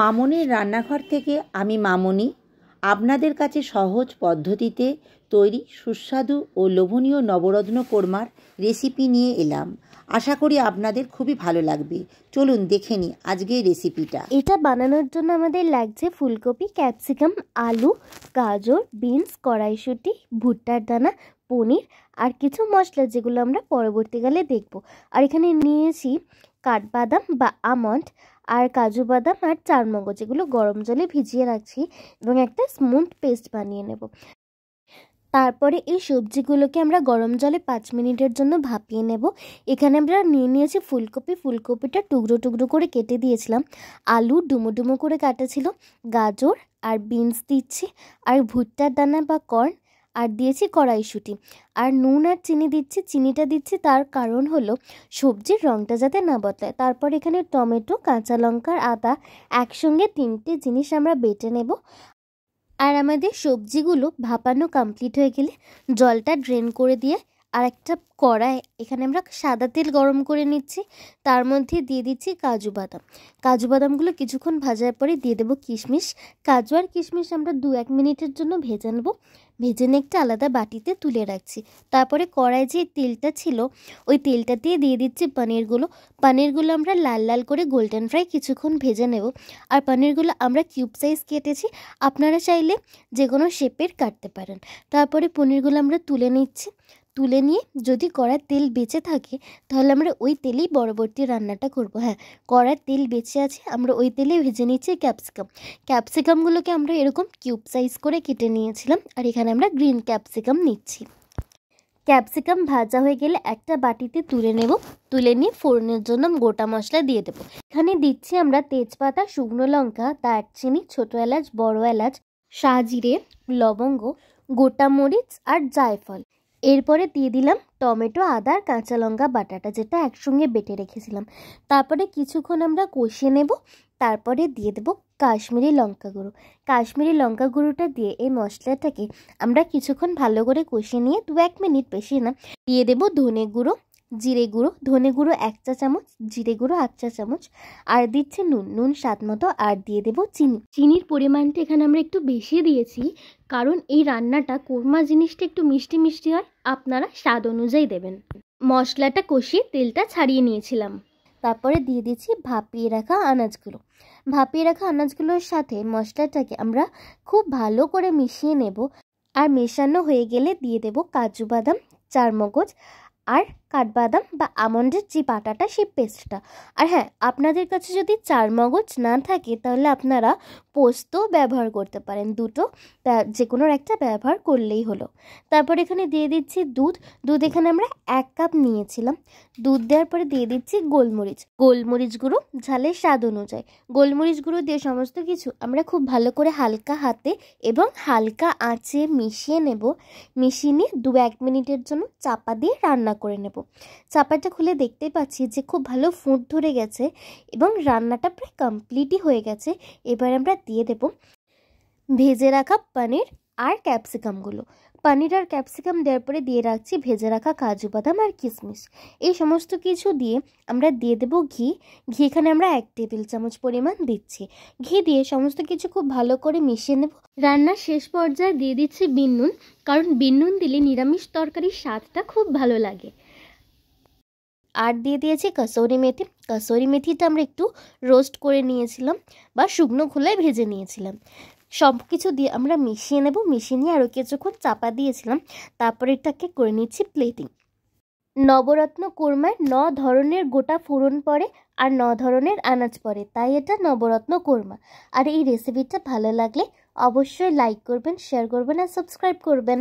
মামনের রান্নাঘর থেকে আমি মামনি আপনাদের কাছে সহজ পদ্ধতিতে তৈরি সুস্বাদু ও লোভনীয় নবরত্ন কোরমার রেসিপি নিয়ে এলাম আশা করি আপনাদের খুবই ভালো লাগবে চলুন দেখে নিই আজকে রেসিপিটা এটা বানানোর জন্য আমাদের লাগছে ফুলকপি ক্যাপসিকাম আলু গাজর বিনস কড়াইশুটি ভুট্টার দানা পনির আর কিছু মশলা যেগুলো আমরা পরবর্তীকালে দেখব আর এখানে নিয়েছি কাঠবাদাম বা আমন্ড আর কাজু বাদাম আর চারমগজ এগুলো গরম জলে ভিজিয়ে রাখছি এবং একটা স্মুথ পেস্ট বানিয়ে নেব তারপরে এই সবজিগুলোকে আমরা গরম জলে পাঁচ মিনিটের জন্য ভাপিয়ে নেব এখানে আমরা নিয়ে নিয়েছি ফুলকপি ফুলকপিটা টুকরো টুকরো করে কেটে দিয়েছিলাম আলু ডুমো ডুমো করে কাটা ছিল গাজর আর বিনস দিচ্ছি আর ভুট্টার দানা বা কর্ন আর দিয়েছি কড়াইশুঁটি আর নুন আর চিনি দিচ্ছি চিনিটা দিচ্ছি তার কারণ হলো সবজির রঙটা যাতে না বদলায় তারপর এখানে টমেটো কাঁচা লঙ্কার আদা একসঙ্গে তিনটে জিনিস আমরা বেটে নেব আর আমাদের সবজিগুলো ভাপানো কমপ্লিট হয়ে গেলে জলটা ড্রেন করে দিয়ে আর একটা কড়াই এখানে আমরা সাদা তেল গরম করে নিচ্ছি তার মধ্যে দিয়ে দিচ্ছি কাজু বাদাম কাজু বাদামগুলো কিছুক্ষণ ভাজার পরে দিয়ে দেবো কিশমিশ কাজু আর কিশমিশ আমরা দু এক মিনিটের জন্য ভেজে নেবো ভেজে নিয়ে একটা আলাদা বাটিতে তুলে রাখছি তারপরে কড়াই যে তেলটা ছিল ওই তেলটা দিয়ে দিয়ে দিচ্ছি পানিরগুলো পানিরগুলো আমরা লাল লাল করে গোল্ডেন ফ্রাই কিছুক্ষণ ভেজে নেব আর পানিরগুলো আমরা কিউব সাইজ কেটেছি আপনারা চাইলে যে কোনো শেপের কাটতে পারেন তারপরে পনিরগুলো আমরা তুলে নিচ্ছি তুলে নিয়ে যদি কড়ার তেল বেঁচে থাকে তাহলে আমরা ওই তেলেই পরবর্তী রান্নাটা করব হ্যাঁ কড়ার তেল বেঁচে আছে আমরা ওই তেলেই ভেজে নিচ্ছি ক্যাপসিকাম ক্যাপসিকামগুলোকে আমরা এরকম কিউব সাইজ করে কেটে নিয়েছিলাম আর এখানে আমরা গ্রিন ক্যাপসিকাম নিচ্ছি ক্যাপসিকাম ভাজা হয়ে গেলে একটা বাটিতে তুলে নেব তুলে নিয়ে ফোড়নের জন্য গোটা মশলা দিয়ে দেবো এখানে দিচ্ছি আমরা তেজপাতা শুকনো লঙ্কা দারচিনি ছোটো এলাচ বড় এলাচ সাজিরে লবঙ্গ গোটা মরিচ আর জায়ফল এরপরে দিয়ে দিলাম টমেটো আদা আর কাঁচা লঙ্কা বাটাটা যেটা একসঙ্গে বেটে রেখেছিলাম তারপরে কিছুক্ষণ আমরা কষিয়ে নেব তারপরে দিয়ে দেবো কাশ্মীরি লঙ্কা গুঁড়ো কাশ্মীরি লঙ্কা গুঁড়োটা দিয়ে এই মশলাটাকে আমরা কিছুক্ষণ ভালো করে কষিয়ে নিয়ে দু এক মিনিট বেশি না দিয়ে দেবো ধনে গুঁড়ো জিরে গুঁড়ো ধনে গুঁড়ো এক চা চামচ জিরে গুঁড়ো এক চা চামচ আর দিচ্ছে নুন নুন স্বাদ মতো আর দিয়ে দেব চিনি চিনির পরিমাণটা এখানে আমরা একটু বেশি দিয়েছি কারণ এই রান্নাটা কোরমা জিনিসটা একটু মিষ্টি মিষ্টি হয় আপনারা স্বাদ অনুযায়ী দেবেন মশলাটা কষিয়ে তেলটা ছাড়িয়ে নিয়েছিলাম তারপরে দিয়ে দিচ্ছি ভাপিয়ে রাখা আনাজগুলো ভাপিয়ে রাখা আনাজগুলোর সাথে মশলাটাকে আমরা খুব ভালো করে মিশিয়ে নেব আর মেশানো হয়ে গেলে দিয়ে দেব কাজু বাদাম চারমগজ আর কাঠবাদাম বা আমন্ডের যে বাটাটা সেই পেস্টটা আর হ্যাঁ আপনাদের কাছে যদি চার মগজ না থাকে তাহলে আপনারা পোস্ত ব্যবহার করতে পারেন দুটো যে কোনো একটা ব্যবহার করলেই হলো তারপর এখানে দিয়ে দিচ্ছি দুধ দুধ এখানে আমরা এক কাপ নিয়েছিলাম দুধ দেওয়ার পরে দিয়ে দিচ্ছি গোলমরিচ গোলমরিচ গুঁড়ো স্বাদ অনুযায়ী গোলমরিচ গুঁড়ো দিয়ে সমস্ত কিছু আমরা খুব ভালো করে হালকা হাতে এবং হালকা আঁচে মিশিয়ে নেব মিশিয়ে নিয়ে দু এক মিনিটের জন্য চাপা দিয়ে রান্না করে নেব চাপাটা খুলে দেখতে পাচ্ছি যে খুব ভালো ফুট ধরে গেছে এবং রান্নাটা প্রায় কমপ্লিটই হয়ে গেছে এবার আমরা দিয়ে দেব ভেজে রাখা পানির আর ক্যাপসিকামগুলো পানির আর ক্যাপসিকাম দেওয়ার পরে দিয়ে রাখছি ভেজে রাখা কাজু বাদাম আর কিশমিশ এই সমস্ত কিছু দিয়ে আমরা দিয়ে দেব ঘি ঘি এখানে আমরা এক টেবিল চামচ পরিমাণ দিচ্ছি ঘি দিয়ে সমস্ত কিছু খুব ভালো করে মিশিয়ে নেব রান্নার শেষ পর্যায়ে দিয়ে দিচ্ছি বিনুন কারণ বিনুন দিলে নিরামিষ তরকারির স্বাদটা খুব ভালো লাগে আর দিয়ে দিয়েছি কাসৌরি মেথি কাসৌরি মেথিটা আমরা একটু রোস্ট করে নিয়েছিলাম বা শুকনো খোলায় ভেজে নিয়েছিলাম সব কিছু দিয়ে আমরা মিশিয়ে নেব মিশিয়ে নিয়ে আরও কিছুক্ষণ চাপা দিয়েছিলাম তারপর এটাকে করে নিচ্ছি প্লেটিং নবরত্ন কোরমায় ন ধরনের গোটা ফোড়ন পড়ে আর ন ধরনের আনাজ পড়ে তাই এটা নবরত্ন কোরমা আর এই রেসিপিটা ভালো লাগলে অবশ্যই লাইক করবেন শেয়ার করবেন আর সাবস্ক্রাইব করবেন